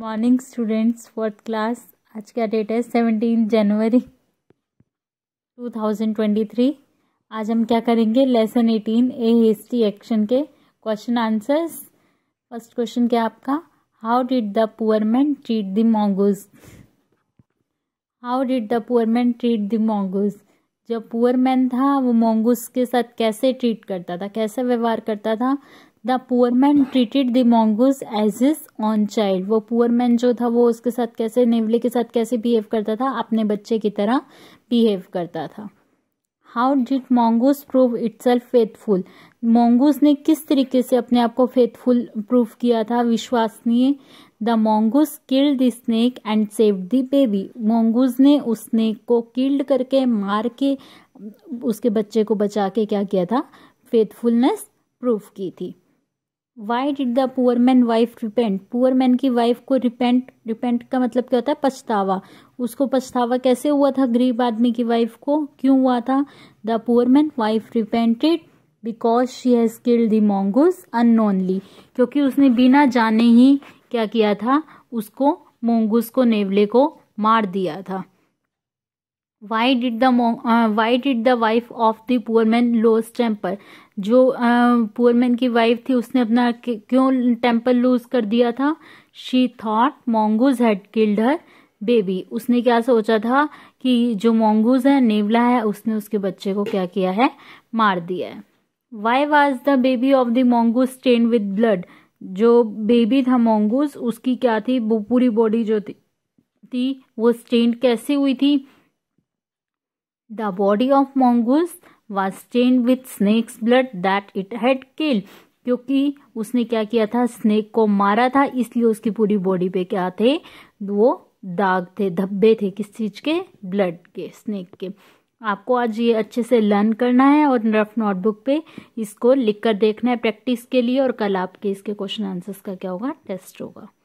morning students fourth class आज का date है सेवनटीन जनवरी टू थाउजेंड ट्वेंटी थ्री आज हम क्या करेंगे lesson eighteen a history action के क्वेश्चन आंसर्स फर्स्ट क्वेश्चन क्या आपका how did the poor man treat the mongoose how did the poor man treat the mongoose जब पुअर मैन था वो मोंगूस के साथ कैसे ट्रीट करता था कैसे व्यवहार करता था the poor man treated the mongoose as his own child वो पुअर मैन जो था वो उसके साथ कैसे नेवले के साथ कैसे बिहेव करता था अपने बच्चे की तरह बिहेव करता था how did mongoose prove itself faithful mongoose ने किस तरीके से अपने आप को फेथफुल प्रूव किया था विश्वासनीय the mongoose killed the snake and save the baby mongoose ने उस स्नेक को किल्ड करके मार के उसके बच्चे को बचा के क्या किया था फेथफुलनेस प्रूव की थी why did the poor man wife repent poor man की वाइफ को रिपेंट रिपेंट का मतलब क्या होता है पछतावा उसको पछतावा कैसे हुआ था गरीब आदमी की वाइफ को क्यों हुआ था the poor man wife repented because she has killed the mongoose unknowingly क्योंकि उसने बिना जाने ही क्या किया था उसको मोंगूस को नेवले को मार दिया था why did the why did the wife of the poor man lose temper जो पुअर uh, मैन की वाइफ थी उसने अपना क्यों टेम्पर लूज कर दिया था she thought mongoose had killed her baby उसने क्या सोचा था कि जो मोंगूज है नेवला है उसने उसके बच्चे को क्या किया है मार दिया है why was the baby of the mongoose stain with blood जो बेबी था मोंगूज उसकी क्या थी वो पूरी बॉडी जो थी वो स्टेन कैसी हुई थी The body of mongoose was stained with snake's blood that it had killed क्योंकि उसने क्या किया था स्नेक को मारा था इसलिए उसकी पूरी बॉडी पे क्या थे वो दाग थे धब्बे थे किस चीज़ के ब्लड के स्नेक के आपको आज ये अच्छे से लर्न करना है और रफ नोटबुक पे इसको लिख कर देखना है प्रैक्टिस के लिए और कल आपके इसके क्वेश्चन आंसर्स का क्या होगा टेस्ट होगा